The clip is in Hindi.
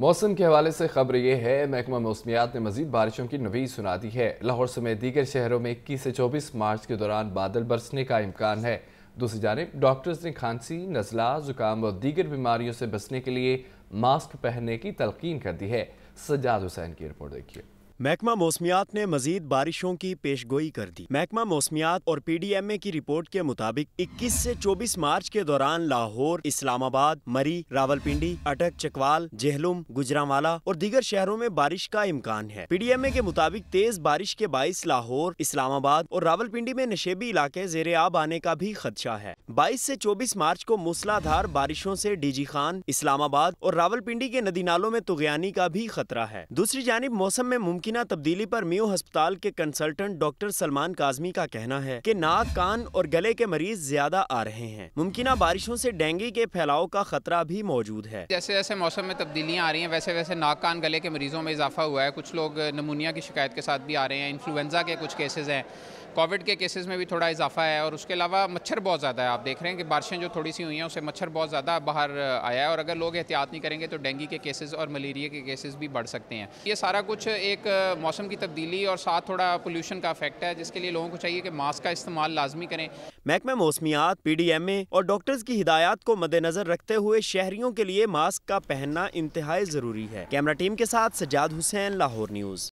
मौसम के हवाले से खबर यह है महकमा मौसमियात ने मजीद बारिशों की नवीज सुना दी है लाहौर समेत दीगर शहरों में इक्कीस से चौबीस मार्च के दौरान बादल बरसने का इम्कान है दूसरी जानब डॉक्टर्स ने खांसी नज़ला ज़ुकाम और दीगर बीमारियों से बचने के लिए मास्क पहनने की तलकीन कर दी है सजाद हुसैन की रिपोर्ट देखिए महकमा मौसमियात ने मजीद बारिशों की पेशगोई कर दी महकमा मौसमियात और पी डी एम ए की रिपोर्ट के मुताबिक इक्कीस ऐसी चौबीस मार्च के दौरान लाहौर इस्लामाबाद मरी रावलपिंडी अटक चकवाल जेहलुम गुजरावाला और दीगर शहरों में बारिश का इम्कान है पी डी एम ए के मुताबिक तेज बारिश के बाईस लाहौर इस्लामाबाद और रावलपिंडी में नशेबी इलाके जेरे आब आने का भी खदशा है बाईस ऐसी चौबीस मार्च को मूसलाधार बारिशों ऐसी डीजी खान इस्लामाबाद और रावलपिंडी के नदी नालों में तुगयानी का भी खतरा है दूसरी जानब मौसम में मुमकिन मुमकिन तब्दीली पर मियो अस्पताल के कंसल्टेंट डॉक्टर सलमान काजमी का कहना है कि नाक कान और गले के मरीज ज्यादा आ रहे हैं मुमकिन बारिशों से डेंगू के फैलाव का खतरा भी मौजूद है जैसे जैसे मौसम में तब्दीलियाँ आ रही हैं वैसे वैसे नाक कान गले के मरीजों में इजाफा हुआ है कुछ लोग नमूनिया की शिकायत के साथ भी आ रहे हैं इन्फ्लुन्जा के कुछ केसेज हैं कोविड के केसेस में भी थोड़ा इजाफा है और उसके अलावा मच्छर बहुत ज़्यादा है आप देख रहे हैं कि बारिशें जो थोड़ी सी हुई हैं उससे मच्छर बहुत ज़्यादा बाहर आया है और अगर लोग एहतियात नहीं करेंगे तो डेंगू के केसेस और मलेरिया के केसेस भी बढ़ सकते हैं ये सारा कुछ एक मौसम की तब्दीली और साथ थोड़ा पोल्यूशन का अफेक्ट है जिसके लिए लोगों को चाहिए कि मास्क का इस्तेमाल लाजमी करें महकमा मौसमियात पी डी एम ए और डॉक्टर्स की हिदायत को मद्देनजर रखते हुए शहरियों के लिए मास्क का पहनना इंतहाई ज़रूरी है कैमरा टीम के साथ सजाद हुसैन लाहौर न्यूज़